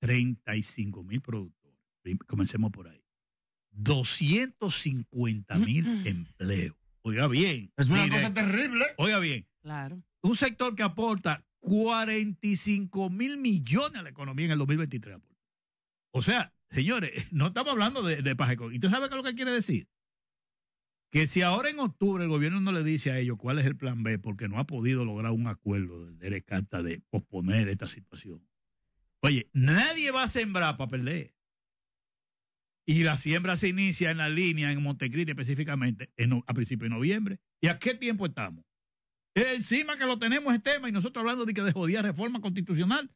35 mil productores. Comencemos por ahí. 250 mm, mil mm. empleos. Oiga bien. Es una cosa terrible. Oiga bien. Claro. Un sector que aporta 45 mil millones a la economía en el 2023. O sea, señores, no estamos hablando de, de Pajeco. ¿Y tú sabes qué es lo que quiere decir? Que si ahora en octubre el gobierno no le dice a ellos cuál es el plan B, porque no ha podido lograr un acuerdo de Derek de posponer esta situación, Oye, nadie va a sembrar para perder. Y la siembra se inicia en la línea, en Montecristi específicamente, a principios de noviembre. ¿Y a qué tiempo estamos? Encima que lo tenemos este tema y nosotros hablando de que de jodida reforma constitucional.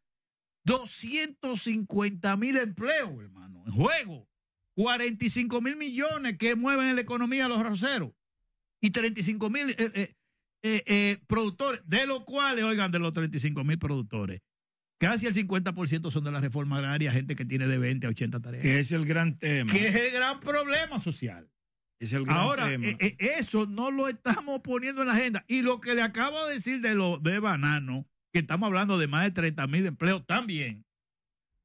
250 mil empleos, hermano, en juego. 45 mil millones que mueven en la economía los raseros. Y 35 mil eh, eh, eh, productores, de los cuales, oigan, de los 35 mil productores, Casi el 50% son de la reforma agraria, gente que tiene de 20 a 80 tareas. Que es el gran tema. Que es el gran problema social. Es el gran Ahora, tema. Eh, eh, eso no lo estamos poniendo en la agenda. Y lo que le acabo de decir de lo de banano, que estamos hablando de más de 30 mil empleos también.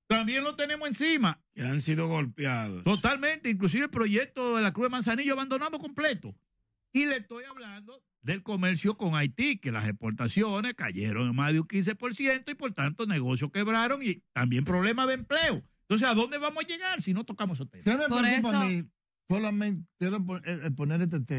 También lo tenemos encima. Que han sido golpeados. Totalmente, inclusive el proyecto de la Cruz de Manzanillo abandonado completo. Y le estoy hablando del comercio con Haití, que las exportaciones cayeron en más de un 15% y por tanto negocios quebraron y también problemas de empleo. Entonces, ¿a dónde vamos a llegar si no tocamos ese Por eso... solamente eh, eh, poner este tema.